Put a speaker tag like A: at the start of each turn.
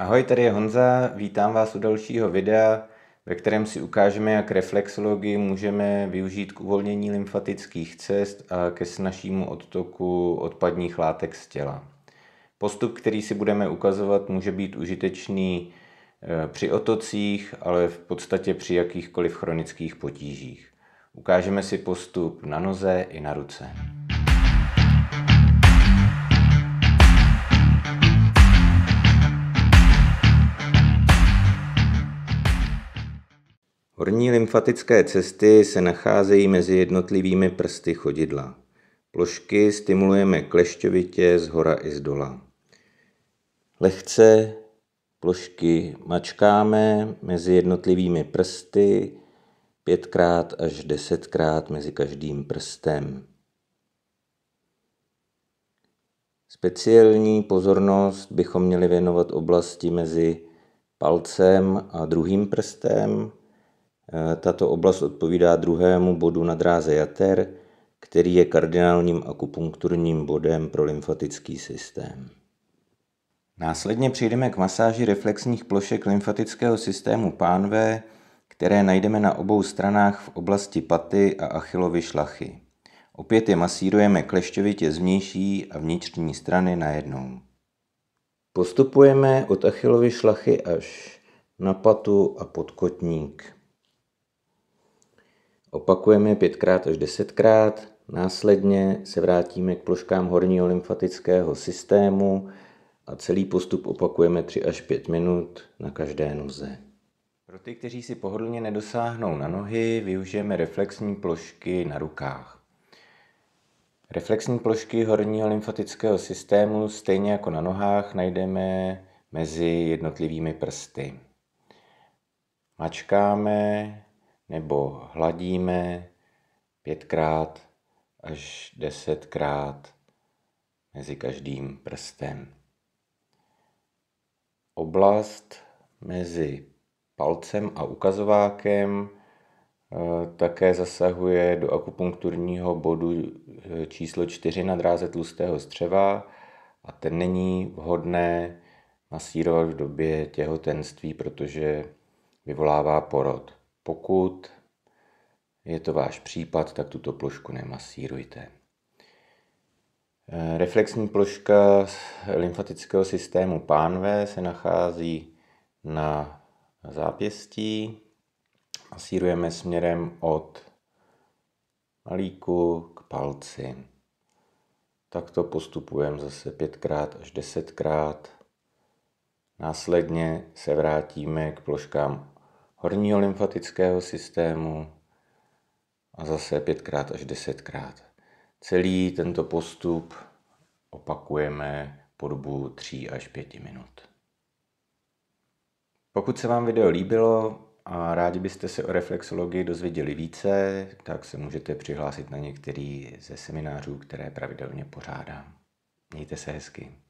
A: Ahoj, tady je Honza, vítám vás u dalšího videa, ve kterém si ukážeme, jak reflexologii můžeme využít k uvolnění lymfatických cest a ke snažšímu odtoku odpadních látek z těla. Postup, který si budeme ukazovat, může být užitečný e, při otocích, ale v podstatě při jakýchkoliv chronických potížích. Ukážeme si postup na noze i na ruce. Horní lymfatické cesty se nacházejí mezi jednotlivými prsty chodidla. Plošky stimulujeme klešťovitě z hora i z dola. Lehce plošky mačkáme mezi jednotlivými prsty pětkrát až desetkrát mezi každým prstem. Speciální pozornost bychom měli věnovat oblasti mezi palcem a druhým prstem, tato oblast odpovídá druhému bodu na dráze jater, který je kardinálním akupunkturním bodem pro lymfatický systém. Následně přijdeme k masáži reflexních plošek lymfatického systému pánve, které najdeme na obou stranách v oblasti paty a achilovy šlachy. Opět je masírujeme klešťovitě zvnější a vnitřní strany najednou. Postupujeme od achilovy šlachy až na patu a pod kotník. Opakujeme pětkrát až desetkrát, následně se vrátíme k ploškám horního lymfatického systému a celý postup opakujeme 3 až 5 minut na každé noze. Pro ty, kteří si pohodlně nedosáhnou na nohy, využijeme reflexní plošky na rukách. Reflexní plošky horního lymfatického systému, stejně jako na nohách, najdeme mezi jednotlivými prsty. Mačkáme nebo hladíme pětkrát až desetkrát mezi každým prstem. Oblast mezi palcem a ukazovákem eh, také zasahuje do akupunkturního bodu eh, číslo 4 na dráze tlustého střeva a ten není vhodné masírovat v době těhotenství, protože vyvolává porod. Pokud je to váš případ, tak tuto plošku nemasírujte. Eh, reflexní ploška lymfatického systému pánve se nachází na zápěstí. Masírujeme směrem od malíku k palci. Takto postupujeme zase pětkrát až desetkrát. Následně se vrátíme k ploškám horního lymfatického systému a zase pětkrát až desetkrát. Celý tento postup opakujeme po dobu 3 až 5 minut. Pokud se vám video líbilo a rádi byste se o reflexologii dozvěděli více, tak se můžete přihlásit na některý ze seminářů, které pravidelně pořádám. Mějte se hezky.